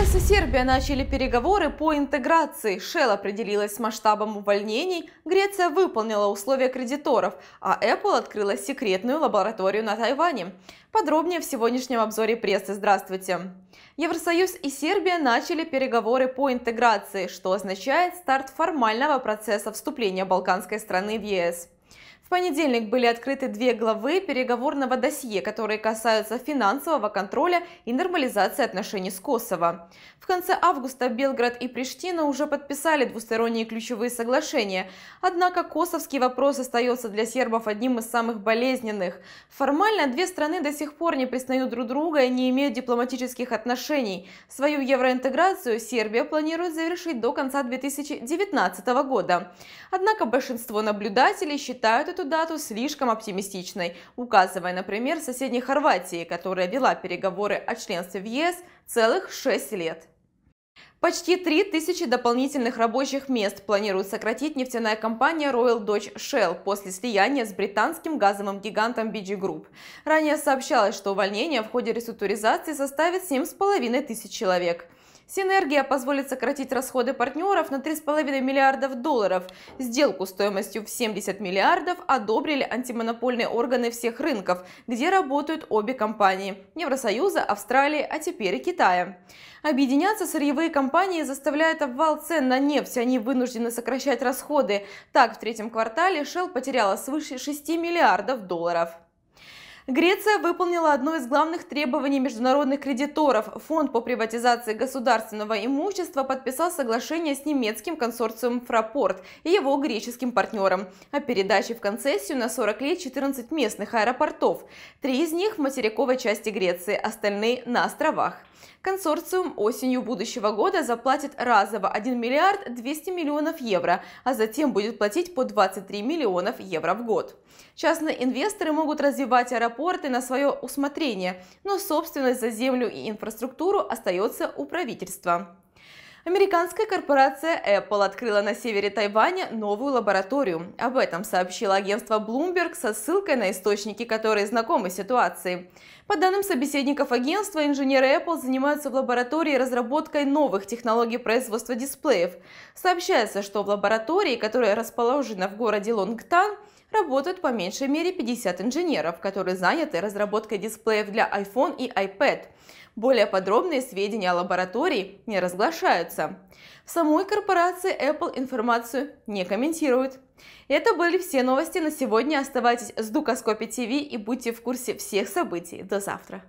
ЕС и Сербия начали переговоры по интеграции. Shell определилась с масштабом увольнений, Греция выполнила условия кредиторов, а Apple открыла секретную лабораторию на Тайване. Подробнее в сегодняшнем обзоре прессы. Здравствуйте! Евросоюз и Сербия начали переговоры по интеграции, что означает старт формального процесса вступления балканской страны в ЕС. В понедельник были открыты две главы переговорного досье, которые касаются финансового контроля и нормализации отношений с Косово. В конце августа Белград и Приштина уже подписали двусторонние ключевые соглашения. Однако косовский вопрос остается для сербов одним из самых болезненных. Формально две страны до сих пор не признают друг друга и не имеют дипломатических отношений. Свою евроинтеграцию Сербия планирует завершить до конца 2019 года. Однако большинство наблюдателей считают эту эту дату слишком оптимистичной, указывая, например, соседней Хорватии, которая вела переговоры о членстве в ЕС целых 6 лет. Почти 3000 дополнительных рабочих мест планирует сократить нефтяная компания Royal Dutch Shell после слияния с британским газовым гигантом BG Group. Ранее сообщалось, что увольнение в ходе реструктуризации составит 7500 человек – Синергия позволит сократить расходы партнеров на 3,5 миллиардов долларов. Сделку стоимостью в 70 миллиардов одобрили антимонопольные органы всех рынков, где работают обе компании – Евросоюза, Австралии, а теперь и Китая. Объединяться сырьевые компании заставляет обвал цен на нефть, они вынуждены сокращать расходы. Так, в третьем квартале Shell потеряла свыше 6 миллиардов долларов. Греция выполнила одно из главных требований международных кредиторов. Фонд по приватизации государственного имущества подписал соглашение с немецким консорциумом «Фрапорт» и его греческим партнером о передаче в концессию на 40 лет 14 местных аэропортов. Три из них в материковой части Греции, остальные на островах. Консорциум осенью будущего года заплатит разово 1 миллиард 200 миллионов евро, а затем будет платить по 23 миллионов евро в год. Частные инвесторы могут развивать аэропорт аэропорты на свое усмотрение, но ну, собственность за землю и инфраструктуру остается у правительства. Американская корпорация Apple открыла на севере Тайваня новую лабораторию. Об этом сообщило агентство Bloomberg со ссылкой на источники, которые знакомы с ситуацией. По данным собеседников агентства, инженеры Apple занимаются в лаборатории разработкой новых технологий производства дисплеев. Сообщается, что в лаборатории, которая расположена в городе Лонгтан, работают по меньшей мере 50 инженеров, которые заняты разработкой дисплеев для iPhone и iPad. Более подробные сведения о лаборатории не разглашаются. В самой корпорации Apple информацию не комментирует. Это были все новости на сегодня. Оставайтесь с Дукоскопи ТВ и будьте в курсе всех событий. До завтра.